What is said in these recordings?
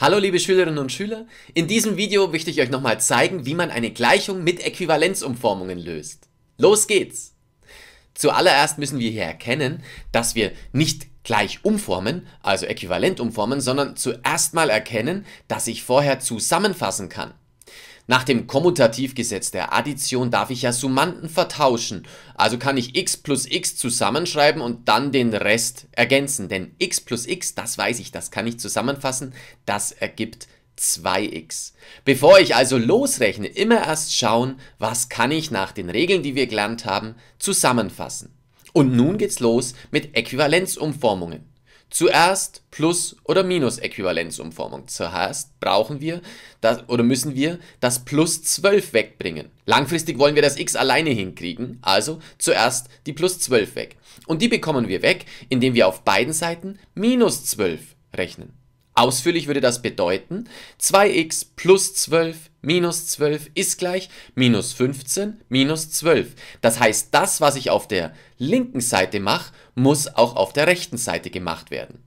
Hallo liebe Schülerinnen und Schüler, in diesem Video möchte ich euch nochmal zeigen, wie man eine Gleichung mit Äquivalenzumformungen löst. Los geht's! Zuallererst müssen wir hier erkennen, dass wir nicht gleich umformen, also äquivalent umformen, sondern zuerst mal erkennen, dass ich vorher zusammenfassen kann. Nach dem Kommutativgesetz der Addition darf ich ja Summanden vertauschen, also kann ich x plus x zusammenschreiben und dann den Rest ergänzen, denn x plus x, das weiß ich, das kann ich zusammenfassen, das ergibt 2x. Bevor ich also losrechne, immer erst schauen, was kann ich nach den Regeln, die wir gelernt haben, zusammenfassen. Und nun geht's los mit Äquivalenzumformungen. Zuerst Plus- oder Minus-Äquivalenzumformung. Zuerst brauchen wir das, oder müssen wir das Plus 12 wegbringen. Langfristig wollen wir das x alleine hinkriegen, also zuerst die Plus 12 weg. Und die bekommen wir weg, indem wir auf beiden Seiten Minus 12 rechnen. Ausführlich würde das bedeuten, 2x plus 12 minus 12 ist gleich minus 15 minus 12. Das heißt, das, was ich auf der linken Seite mache, muss auch auf der rechten Seite gemacht werden.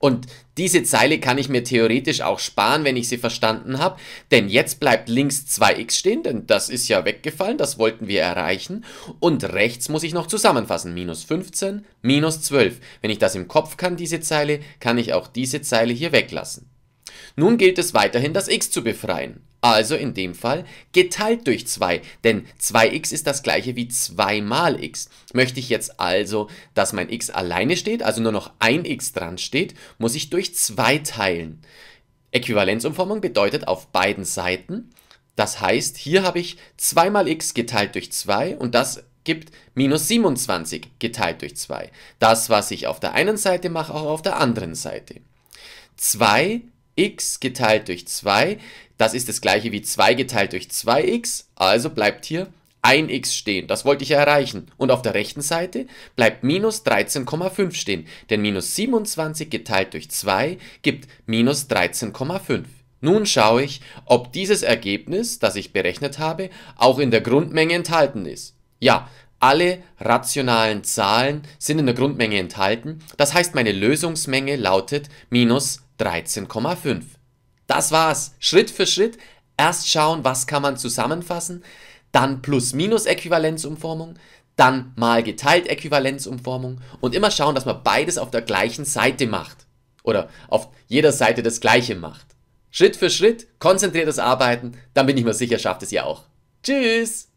Und diese Zeile kann ich mir theoretisch auch sparen, wenn ich sie verstanden habe, denn jetzt bleibt links 2x stehen, denn das ist ja weggefallen, das wollten wir erreichen. Und rechts muss ich noch zusammenfassen, minus 15, minus 12. Wenn ich das im Kopf kann, diese Zeile, kann ich auch diese Zeile hier weglassen. Nun gilt es weiterhin, das x zu befreien. Also in dem Fall geteilt durch 2, denn 2x ist das gleiche wie 2 mal x. Möchte ich jetzt also, dass mein x alleine steht, also nur noch ein x dran steht, muss ich durch 2 teilen. Äquivalenzumformung bedeutet auf beiden Seiten. Das heißt, hier habe ich 2 mal x geteilt durch 2 und das gibt minus 27 geteilt durch 2. Das, was ich auf der einen Seite mache, auch auf der anderen Seite. 2 x geteilt durch 2. Das ist das gleiche wie 2 geteilt durch 2x, also bleibt hier 1x stehen. Das wollte ich ja erreichen. Und auf der rechten Seite bleibt minus 13,5 stehen, denn minus 27 geteilt durch 2 gibt minus 13,5. Nun schaue ich, ob dieses Ergebnis, das ich berechnet habe, auch in der Grundmenge enthalten ist. Ja, alle rationalen Zahlen sind in der Grundmenge enthalten. Das heißt, meine Lösungsmenge lautet minus 13,5. Das war's. Schritt für Schritt. Erst schauen, was kann man zusammenfassen, dann Plus-Minus-Äquivalenzumformung, dann mal geteilt Äquivalenzumformung und immer schauen, dass man beides auf der gleichen Seite macht oder auf jeder Seite das gleiche macht. Schritt für Schritt, konzentriertes Arbeiten, dann bin ich mir sicher, schafft es ihr auch. Tschüss!